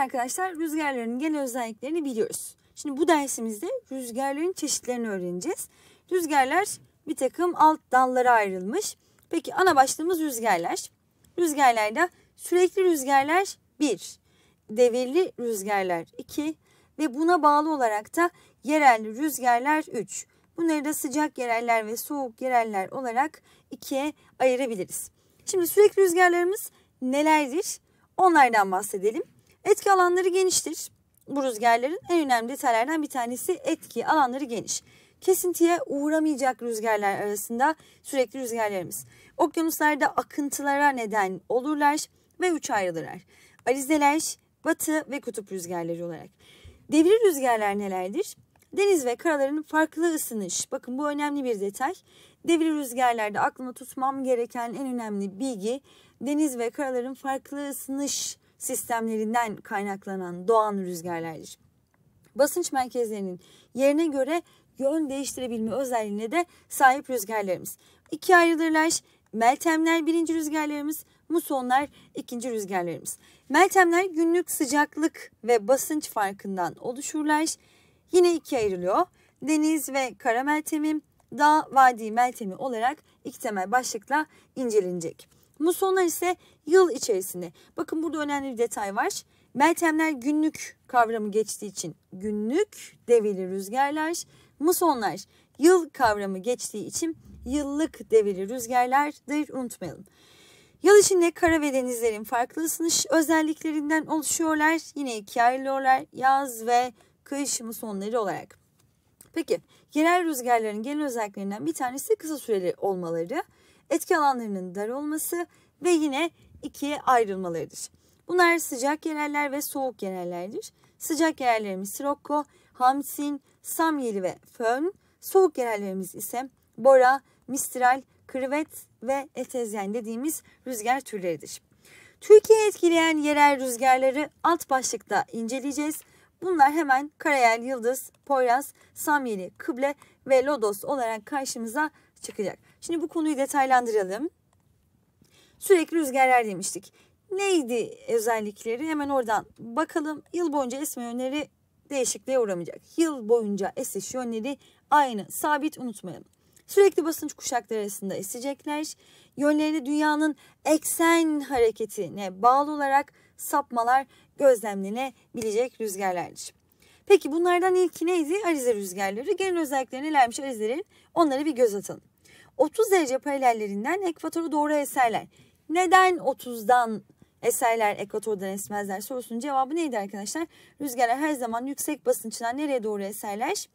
arkadaşlar rüzgarların genel özelliklerini biliyoruz. Şimdi bu dersimizde rüzgarların çeşitlerini öğreneceğiz. Rüzgarlar bir takım alt dallara ayrılmış. Peki ana başlığımız rüzgarlar. Rüzgarlarda sürekli rüzgarlar 1, devirli rüzgarlar 2 ve buna bağlı olarak da yerel rüzgarlar 3. Bunları da sıcak yereller ve soğuk yereller olarak ikiye ayırabiliriz. Şimdi sürekli rüzgarlarımız nelerdir? Onlardan bahsedelim. Etki alanları geniştir. Bu rüzgarların en önemli detaylardan bir tanesi etki alanları geniş. Kesintiye uğramayacak rüzgarlar arasında sürekli rüzgarlarımız. Okyanuslarda akıntılara neden olurlar ve üç ayrılırlar. Arizeler, batı ve kutup rüzgarları olarak. Devri rüzgarlar nelerdir? Deniz ve karaların farklı ısınış. Bakın bu önemli bir detay. Devri rüzgarlarda aklımda tutmam gereken en önemli bilgi deniz ve karaların farklı ısınış sistemlerinden kaynaklanan doğan rüzgarlardır. Basınç merkezlerinin yerine göre yön değiştirebilme özelliğine de sahip rüzgarlarımız. İki ayrılırlar. Meltemler birinci rüzgarlarımız, musonlar ikinci rüzgarlarımız. Meltemler günlük sıcaklık ve basınç farkından oluşurlar. Yine ikiye ayrılıyor. Deniz ve kara meltemi, dağ, vadi meltemi olarak iki temel başlıkla incelenecek. Musonlar ise yıl içerisinde. Bakın burada önemli bir detay var. Meltemler günlük kavramı geçtiği için günlük develi rüzgarlar. Musonlar yıl kavramı geçtiği için yıllık develi rüzgarlardır unutmayalım. Yıl içinde kara ve denizlerin farklı ısınış özelliklerinden oluşuyorlar. Yine ikiye ayrılıyorlar yaz ve kış musonları olarak. Peki yerel rüzgarların genel özelliklerinden bir tanesi kısa süreli olmaları etki alanlarının dar olması ve yine ikiye ayrılmalarıdır. Bunlar sıcak yereller ve soğuk yerellerdir. Sıcak yerellerimiz Sirokko, Hamsin, Samyeli ve Fön. Soğuk yerellerimiz ise Bora, Mistral, Kırvet ve Etezyen dediğimiz rüzgar türleridir. Türkiye etkileyen yerel rüzgarları alt başlıkta inceleyeceğiz. Bunlar hemen Karayel, Yıldız, Poyraz, Samyeli, Kıble ve Lodos olarak karşımıza çıkacak. Şimdi bu konuyu detaylandıralım. Sürekli rüzgarlar demiştik. Neydi özellikleri? Hemen oradan bakalım. Yıl boyunca esme yönleri değişikliğe uğramayacak. Yıl boyunca esiş yönleri aynı, sabit unutmayalım. Sürekli basınç kuşakları arasında esecekler. Yönlerini dünyanın eksen hareketine bağlı olarak sapmalar gözlemlenebilecek rüzgarlardır. Peki bunlardan ilki neydi? Arize rüzgarları. Genel özellikleri nelermiş Arize'lerin? Onlara bir göz atalım. 30 derece paralellerinden ekvatora doğru eserler. Neden 30'dan eserler ekvatordan esmezler sorusunun cevabı neydi arkadaşlar? Rüzgarlar her zaman yüksek basınçtan nereye doğru eserler?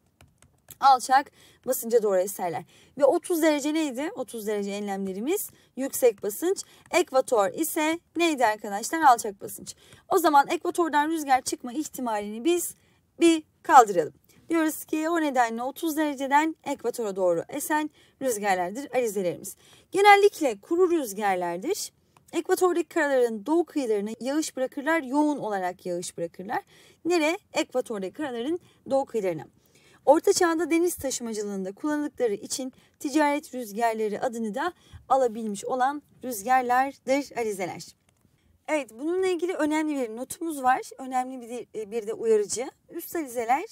Alçak basınca doğru eserler. Ve 30 derece neydi? 30 derece enlemlerimiz yüksek basınç. Ekvator ise neydi arkadaşlar? Alçak basınç. O zaman ekvatordan rüzgar çıkma ihtimalini biz bir kaldıralım. Diyoruz ki o nedenle 30 dereceden ekvatora doğru esen rüzgarlardır alizelerimiz. Genellikle kuru rüzgarlardır. Ekvatordaki karaların doğu kıyılarına yağış bırakırlar, yoğun olarak yağış bırakırlar. Nere? Ekvatordaki karaların doğu kıyılarına. Orta çağda deniz taşımacılığında kullanıldıkları için ticaret rüzgarları adını da alabilmiş olan rüzgarlardır alizeler. Evet bununla ilgili önemli bir notumuz var. Önemli bir de uyarıcı. Üst alizeler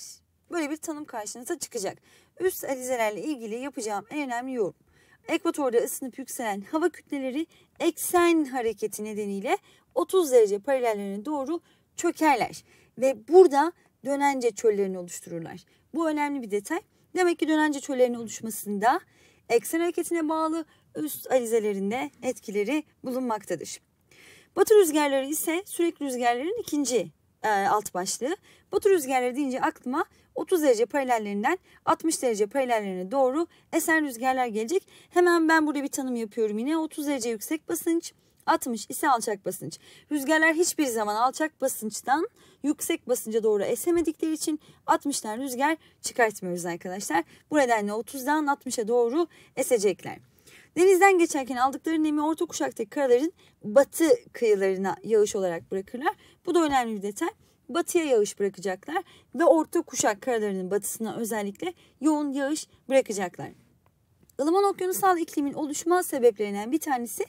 Böyle bir tanım karşınıza çıkacak. Üst alizelerle ilgili yapacağım en önemli yorum. Ekvatorda ısınıp yükselen hava kütleleri eksen hareketi nedeniyle 30 derece paralellerine doğru çökerler. Ve burada dönence çöllerini oluştururlar. Bu önemli bir detay. Demek ki dönence çöllerinin oluşmasında eksen hareketine bağlı üst alizelerinde etkileri bulunmaktadır. Batı rüzgarları ise sürekli rüzgarların ikinci e, alt başlığı. Batı rüzgarları deyince aklıma 30 derece paralellerinden 60 derece paralellerine doğru eser rüzgarlar gelecek. Hemen ben burada bir tanım yapıyorum yine. 30 derece yüksek basınç, 60 ise alçak basınç. Rüzgarlar hiçbir zaman alçak basınçtan yüksek basınca doğru esemedikleri için 60'tan rüzgar çıkartmıyoruz arkadaşlar. Bu nedenle 30'dan 60'a doğru esecekler. Denizden geçerken aldıkları nemi orta kuşaktaki karaların batı kıyılarına yağış olarak bırakırlar. Bu da önemli bir detay batıya yağış bırakacaklar ve orta kuşak karalarının batısına özellikle yoğun yağış bırakacaklar. Ilıman okyanusal iklimin oluşma sebeplerinden bir tanesi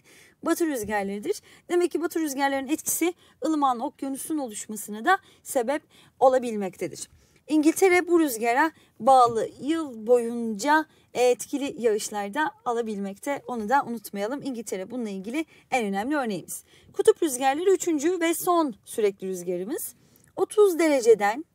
batı rüzgarlarıdır. Demek ki batı rüzgarlarının etkisi ılıman okyanusun oluşmasına da sebep olabilmektedir. İngiltere bu rüzgara bağlı yıl boyunca etkili yağışlar da alabilmekte. Onu da unutmayalım. İngiltere bununla ilgili en önemli örneğimiz. Kutup rüzgarları üçüncü ve son sürekli rüzgarımız. 30 dereceden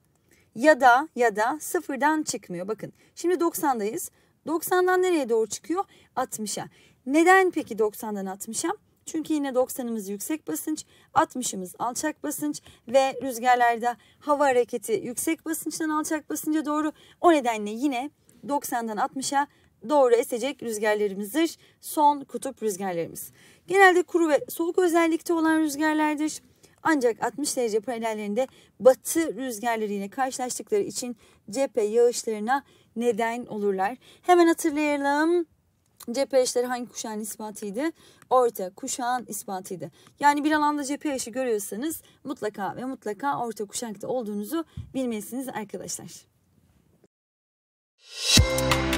ya da ya da sıfırdan çıkmıyor. Bakın şimdi 90'dayız. 90'dan nereye doğru çıkıyor? 60'a. Neden peki 90'dan 60'a? Çünkü yine 90'ımız yüksek basınç, 60'ımız alçak basınç ve rüzgarlarda hava hareketi yüksek basınçtan alçak basınca doğru. O nedenle yine 90'dan 60'a doğru esecek rüzgarlarımızdır. Son kutup rüzgarlarımız. Genelde kuru ve soğuk özellikte olan rüzgarlardır. Ancak 60 derece paralellerinde batı rüzgarlarıyla karşılaştıkları için cephe yağışlarına neden olurlar. Hemen hatırlayalım. Cephe yarışları hangi kuşağın ispatıydı? Orta kuşağın ispatıydı. Yani bir alanda cephe yağışı görüyorsanız mutlaka ve mutlaka orta kuşakta olduğunuzu bilmelisiniz arkadaşlar. Müzik